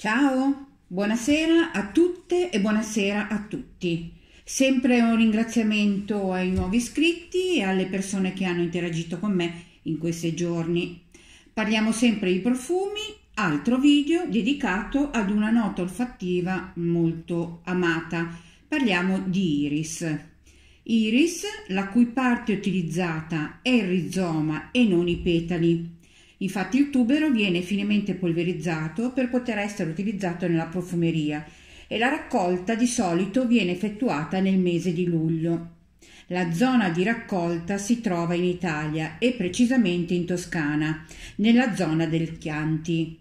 Ciao, buonasera a tutte e buonasera a tutti. Sempre un ringraziamento ai nuovi iscritti e alle persone che hanno interagito con me in questi giorni. Parliamo sempre di profumi, altro video dedicato ad una nota olfattiva molto amata. Parliamo di iris. Iris, la cui parte utilizzata è il rizoma e non i petali Infatti il tubero viene finemente polverizzato per poter essere utilizzato nella profumeria e la raccolta di solito viene effettuata nel mese di luglio. La zona di raccolta si trova in Italia e precisamente in Toscana, nella zona del Chianti.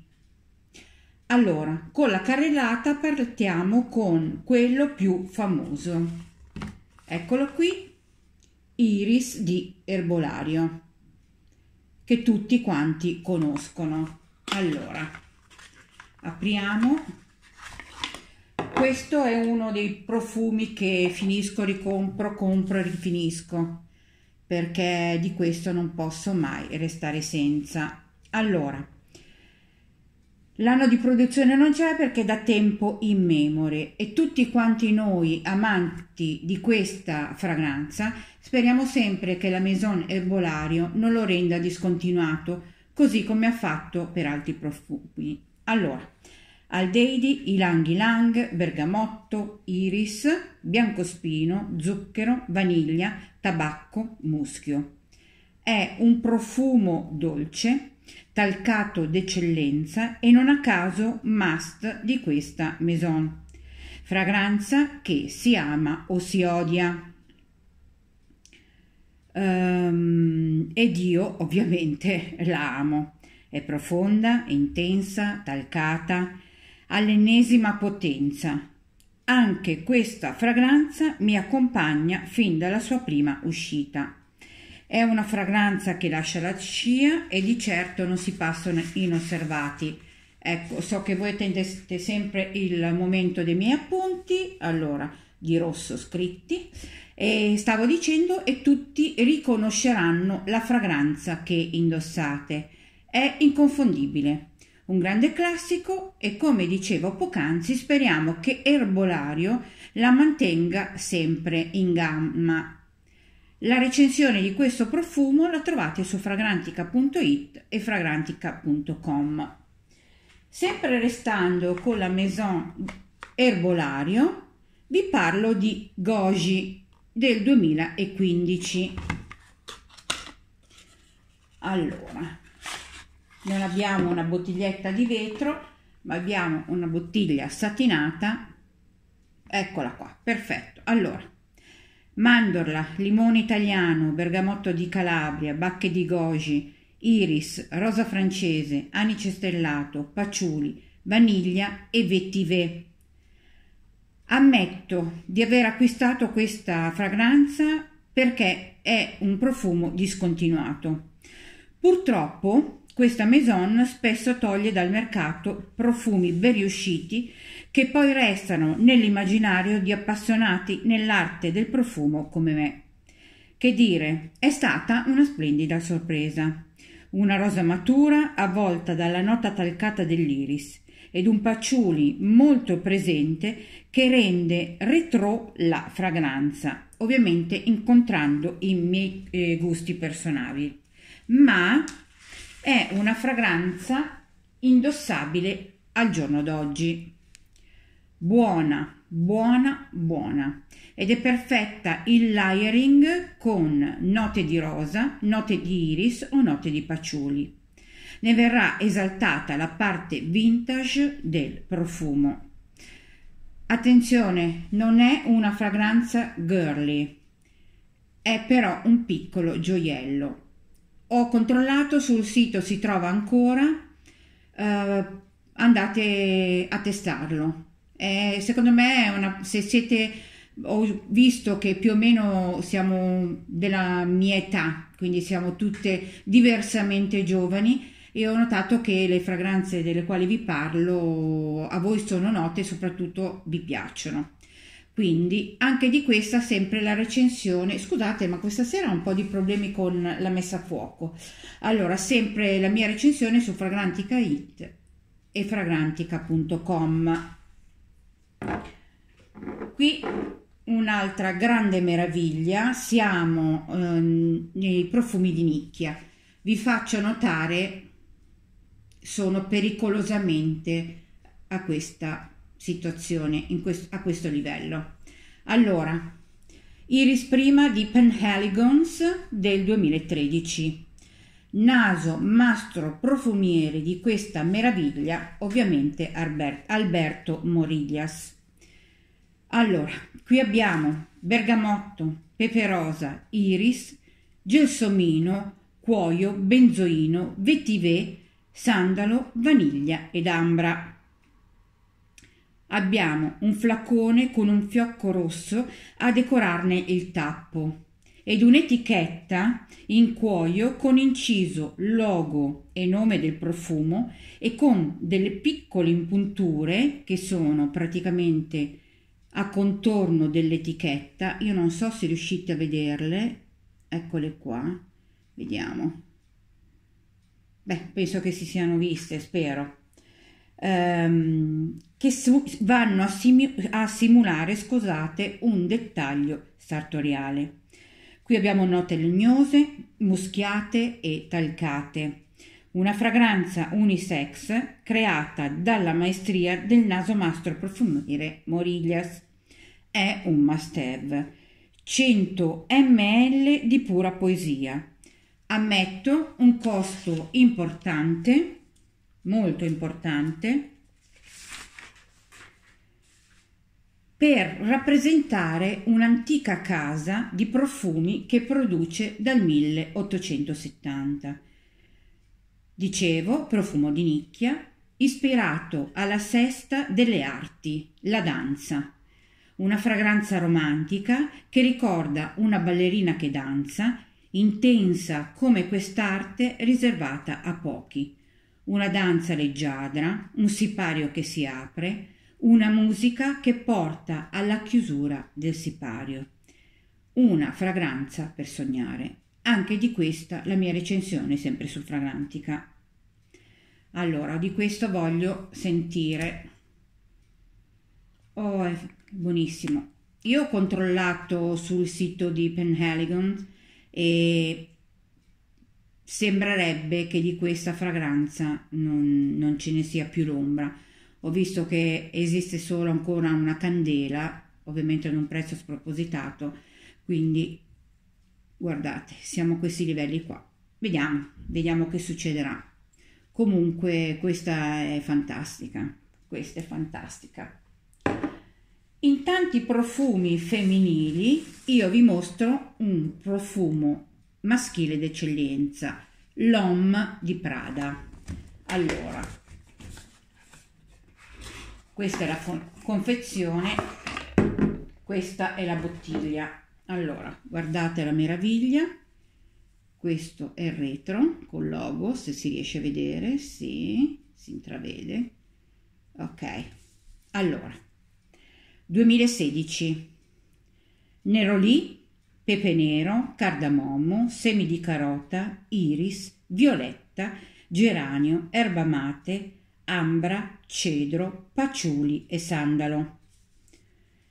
Allora, con la carrellata partiamo con quello più famoso. Eccolo qui, Iris di Erbolario che tutti quanti conoscono. Allora, apriamo. Questo è uno dei profumi che finisco, ricompro, compro e rifinisco perché di questo non posso mai restare senza. Allora, L'anno di produzione non c'è perché è da tempo immemore e tutti quanti noi amanti di questa fragranza speriamo sempre che la Maison Erbolario non lo renda discontinuato, così come ha fatto per altri profumi. Allora, Aldeidi, Ilang Ilang, Bergamotto, Iris, Biancospino, Zucchero, Vaniglia, Tabacco, Muschio. È un profumo dolce talcato d'eccellenza e non a caso must di questa maison. Fragranza che si ama o si odia. Um, ed io ovviamente la amo. È profonda, intensa, talcata, all'ennesima potenza. Anche questa fragranza mi accompagna fin dalla sua prima uscita. È una fragranza che lascia la scia e di certo non si passano inosservati. Ecco, so che voi tendete sempre il momento dei miei appunti, allora di rosso scritti, e stavo dicendo e tutti riconosceranno la fragranza che indossate. È inconfondibile, un grande classico e come dicevo poc'anzi speriamo che Erbolario la mantenga sempre in gamma la recensione di questo profumo la trovate su fragrantica.it e fragrantica.com. Sempre restando con la Maison Erbolario, vi parlo di Goji del 2015. Allora, non abbiamo una bottiglietta di vetro, ma abbiamo una bottiglia satinata. Eccola qua, perfetto. Allora, mandorla, limone italiano, bergamotto di Calabria, bacche di goji, iris, rosa francese, anice stellato, paciuli, vaniglia e vetiver. Ammetto di aver acquistato questa fragranza perché è un profumo discontinuato. Purtroppo questa maison spesso toglie dal mercato profumi ben riusciti che poi restano nell'immaginario di appassionati nell'arte del profumo come me. Che dire, è stata una splendida sorpresa. Una rosa matura avvolta dalla nota talcata dell'iris ed un patchouli molto presente che rende retro la fragranza, ovviamente incontrando i miei eh, gusti personali. Ma è una fragranza indossabile al giorno d'oggi buona, buona, buona ed è perfetta il layering con note di rosa, note di iris o note di paciuli. Ne verrà esaltata la parte vintage del profumo. Attenzione, non è una fragranza girly, è però un piccolo gioiello. Ho controllato sul sito si trova ancora, eh, andate a testarlo eh, secondo me, una, se siete, ho visto che più o meno siamo della mia età, quindi siamo tutte diversamente giovani e ho notato che le fragranze delle quali vi parlo a voi sono note e soprattutto vi piacciono. Quindi anche di questa sempre la recensione, scusate ma questa sera ho un po' di problemi con la messa a fuoco. Allora sempre la mia recensione su Fragrantica It e fragrantica.com Qui un'altra grande meraviglia, siamo ehm, nei profumi di nicchia. Vi faccio notare, sono pericolosamente a questa situazione, quest a questo livello. Allora, Iris Prima di Penhaligons del 2013 naso mastro profumiere di questa meraviglia, ovviamente Alberto Morillas. Allora, qui abbiamo bergamotto, pepe rosa, iris, gelsomino, cuoio, benzoino, vetivè, sandalo, vaniglia ed ambra. Abbiamo un flacone con un fiocco rosso a decorarne il tappo ed un'etichetta in cuoio con inciso, logo e nome del profumo e con delle piccole impunture che sono praticamente a contorno dell'etichetta. Io non so se riuscite a vederle. Eccole qua. Vediamo. Beh, penso che si siano viste, spero. Ehm, che su- vanno a, simu- a simulare, scusate, un dettaglio sartoriale. Qui abbiamo note legnose, muschiate e talcate. Una fragranza unisex creata dalla maestria del naso mastro profumiere Morillas. È un must have. 100 ml di pura poesia. Ammetto un costo importante, molto importante, per rappresentare un'antica casa di profumi che produce dal 1870. Dicevo, profumo di nicchia, ispirato alla sesta delle arti, la danza. Una fragranza romantica che ricorda una ballerina che danza, intensa come quest'arte riservata a pochi. Una danza leggiadra, un sipario che si apre, una musica che porta alla chiusura del sipario. Una fragranza per sognare. Anche di questa la mia recensione sempre su Fragrantica. Allora, di questo voglio sentire. Oh, è buonissimo. Io ho controllato sul sito di Penhaligon e sembrerebbe che di questa fragranza non, non ce ne sia più l'ombra ho visto che esiste solo ancora una candela, ovviamente ad un prezzo spropositato, quindi guardate, siamo a questi livelli qua. Vediamo, vediamo che succederà. Comunque questa è fantastica, questa è fantastica. In tanti profumi femminili io vi mostro un profumo maschile d'eccellenza, l'OM di Prada. Allora, questa è la confezione, questa è la bottiglia. Allora, guardate la meraviglia, questo è il retro col logo, se si riesce a vedere, sì, si intravede. Ok, allora, 2016, nerolì, pepe nero, cardamomo, semi di carota, iris, violetta, geranio, erba mate, ambra, cedro, paciuli e sandalo.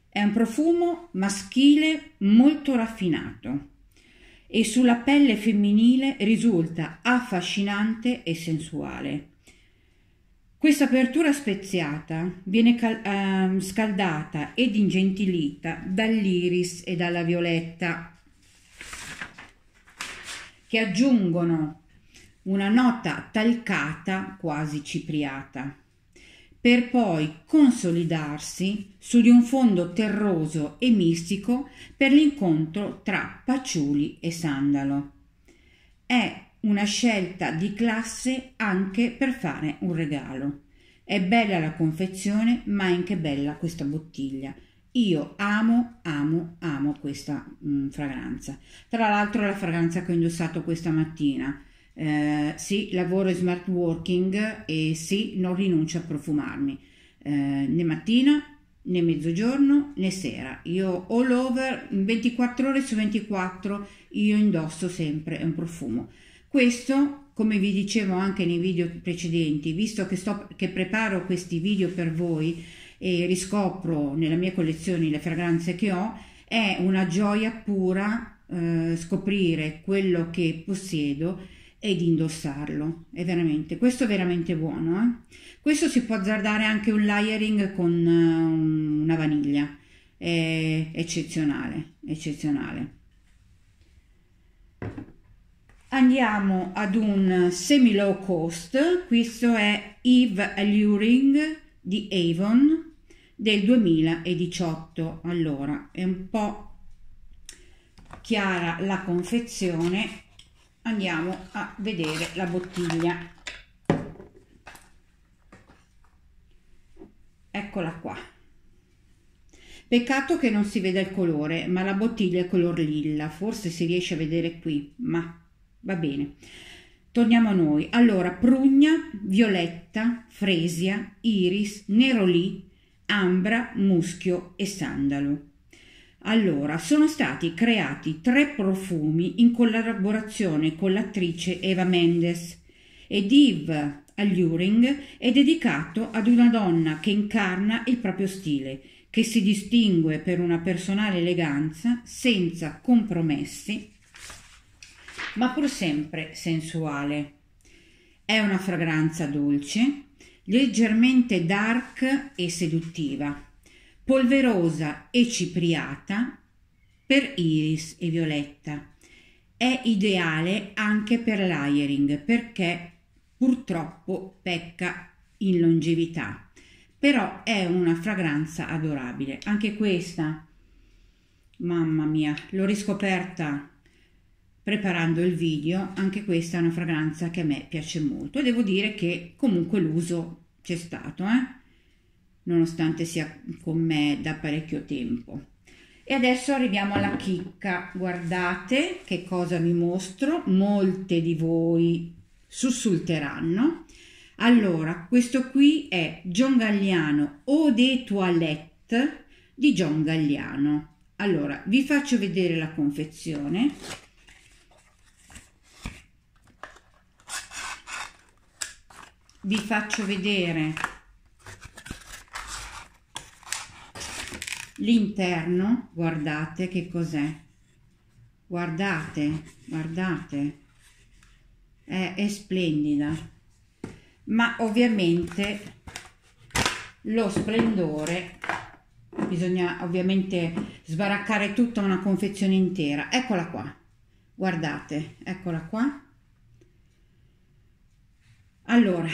È un profumo maschile molto raffinato e sulla pelle femminile risulta affascinante e sensuale. Questa apertura speziata viene cal- ehm, scaldata ed ingentilita dall'iris e dalla violetta che aggiungono una nota talcata quasi cipriata, per poi consolidarsi su di un fondo terroso e mistico per l'incontro tra paciuli e sandalo. È una scelta di classe anche per fare un regalo. È bella la confezione, ma è anche bella questa bottiglia. Io amo, amo, amo questa mh, mm, fragranza. Tra l'altro è la fragranza che ho indossato questa mattina eh, sì, lavoro in smart working e sì, non rinuncio a profumarmi eh, né mattina né mezzogiorno né sera. Io all over 24 ore su 24 io indosso sempre un profumo. Questo, come vi dicevo anche nei video precedenti, visto che, sto, che preparo questi video per voi e riscopro nella mia collezione le fragranze che ho, è una gioia pura eh, scoprire quello che possiedo ed indossarlo. È veramente, questo è veramente buono. Eh? Questo si può azzardare anche un layering con eh, una vaniglia. È eccezionale, eccezionale. Andiamo ad un semi low cost, questo è Eve Alluring di Avon del 2018. Allora, è un po' chiara la confezione, andiamo a vedere la bottiglia eccola qua peccato che non si veda il colore ma la bottiglia è color lilla forse si riesce a vedere qui ma va bene torniamo a noi allora prugna violetta fresia iris nerolì ambra muschio e sandalo allora, sono stati creati tre profumi in collaborazione con l'attrice Eva Mendes ed Yves Alluring è dedicato ad una donna che incarna il proprio stile, che si distingue per una personale eleganza senza compromessi, ma pur sempre sensuale. È una fragranza dolce, leggermente dark e seduttiva polverosa e cipriata per iris e violetta. È ideale anche per layering perché purtroppo pecca in longevità, però è una fragranza adorabile. Anche questa, mamma mia, l'ho riscoperta preparando il video, anche questa è una fragranza che a me piace molto e devo dire che comunque l'uso c'è stato, eh? nonostante sia con me da parecchio tempo. E adesso arriviamo alla chicca. Guardate che cosa vi mostro. Molte di voi sussulteranno. Allora, questo qui è John Galliano o de toilette di John Galliano. Allora, vi faccio vedere la confezione. Vi faccio vedere L'interno, guardate che cos'è. Guardate, guardate. È, è splendida. Ma ovviamente lo splendore bisogna ovviamente sbaraccare tutta una confezione intera eccola qua guardate eccola qua allora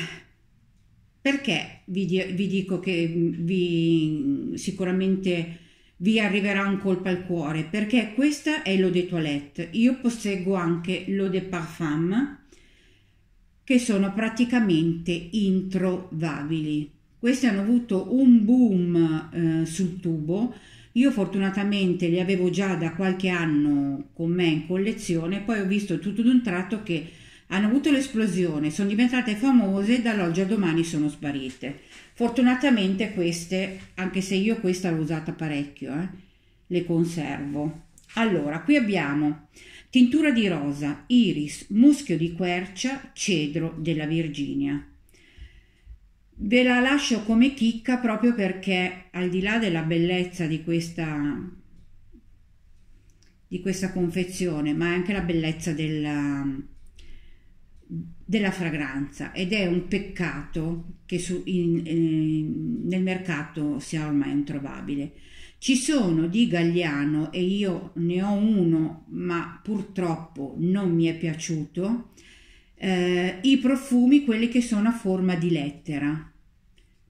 perché vi, vi dico che vi sicuramente vi arriverà un colpo al cuore perché questa è l'eau de toilette. Io posseggo anche l'eau de parfum che sono praticamente introvabili. Queste hanno avuto un boom eh, sul tubo. Io fortunatamente li avevo già da qualche anno con me in collezione, poi ho visto tutto d'un tratto che hanno avuto l'esplosione, sono diventate famose e dall'oggi al domani sono sparite. Fortunatamente queste, anche se io questa l'ho usata parecchio, eh, le conservo. Allora, qui abbiamo tintura di rosa, iris, muschio di quercia, cedro della Virginia. Ve la lascio come chicca proprio perché al di là della bellezza di questa, di questa confezione, ma anche la bellezza della, della fragranza ed è un peccato che su, in, eh, nel mercato sia ormai introvabile. Ci sono di Gagliano e io ne ho uno, ma purtroppo non mi è piaciuto, eh, i profumi, quelli che sono a forma di lettera,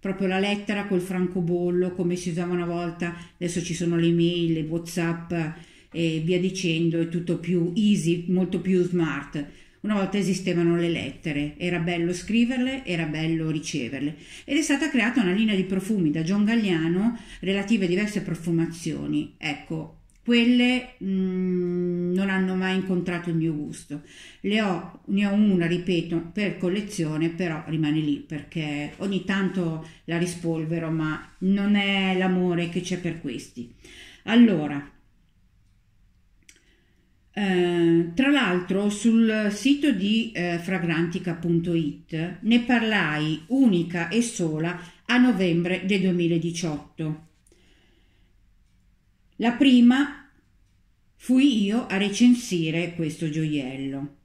proprio la lettera col francobollo come si usava una volta, adesso ci sono le mail, le whatsapp eh, e via dicendo, è tutto più easy, molto più smart una volta esistevano le lettere, era bello scriverle, era bello riceverle ed è stata creata una linea di profumi da John Galliano relative a diverse profumazioni. Ecco, quelle mh, mm, non hanno mai incontrato il mio gusto. Ho, ne ho una, ripeto, per collezione, però rimane lì perché ogni tanto la rispolvero, ma non è l'amore che c'è per questi. Allora, eh, tra l'altro sul sito di eh, fragrantica.it ne parlai unica e sola a novembre del 2018. La prima fui io a recensire questo gioiello,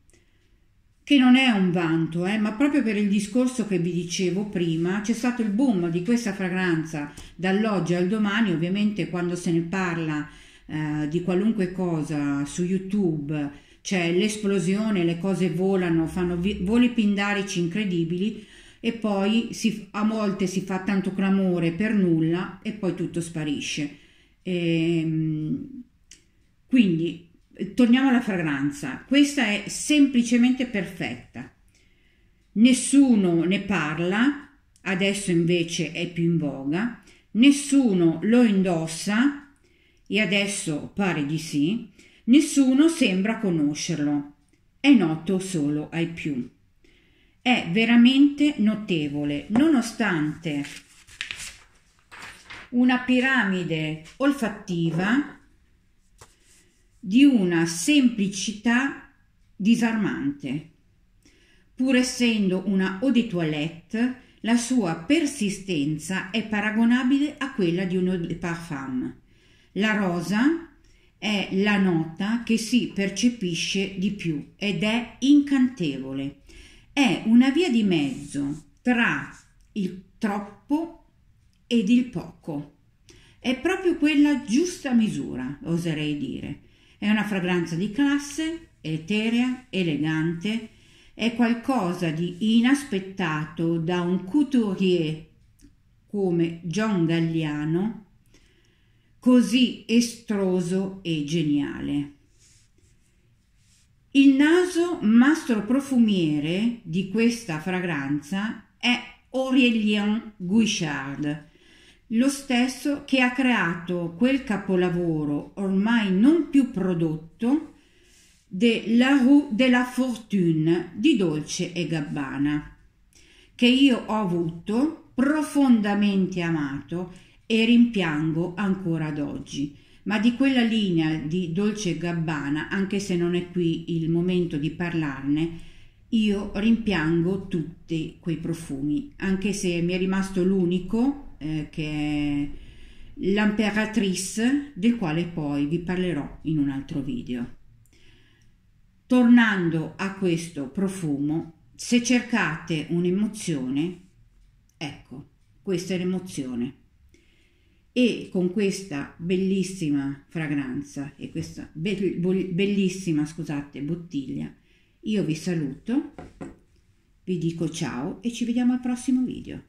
che non è un vanto, eh, ma proprio per il discorso che vi dicevo prima c'è stato il boom di questa fragranza dall'oggi al domani, ovviamente quando se ne parla eh, di qualunque cosa su YouTube, c'è l'esplosione, le cose volano, fanno vi- voli pindarici incredibili e poi si, a volte si fa tanto clamore per nulla e poi tutto sparisce. E, ehm, quindi torniamo alla fragranza, questa è semplicemente perfetta, nessuno ne parla, adesso invece è più in voga, nessuno lo indossa e adesso pare di sì, nessuno sembra conoscerlo. È noto solo ai più. È veramente notevole, nonostante una piramide olfattiva di una semplicità disarmante. Pur essendo una eau de toilette, la sua persistenza è paragonabile a quella di un eau de parfum la rosa è la nota che si percepisce di più ed è incantevole. È una via di mezzo tra il troppo ed il poco. È proprio quella giusta misura, oserei dire. È una fragranza di classe, eterea, elegante, è qualcosa di inaspettato da un couturier come John Galliano così estroso e geniale. Il naso mastro profumiere di questa fragranza è Aurélien Guichard, lo stesso che ha creato quel capolavoro ormai non più prodotto de La Rue de la Fortune di Dolce e Gabbana, che io ho avuto, profondamente amato e rimpiango ancora ad oggi. Ma di quella linea di Dolce Gabbana, anche se non è qui il momento di parlarne, io rimpiango tutti quei profumi, anche se mi è rimasto l'unico eh, che è l'Imperatrice, del quale poi vi parlerò in un altro video. Tornando a questo profumo, se cercate un'emozione, ecco, questa è l'emozione e con questa bellissima fragranza e questa be- bellissima, scusate, bottiglia, io vi saluto, vi dico ciao e ci vediamo al prossimo video.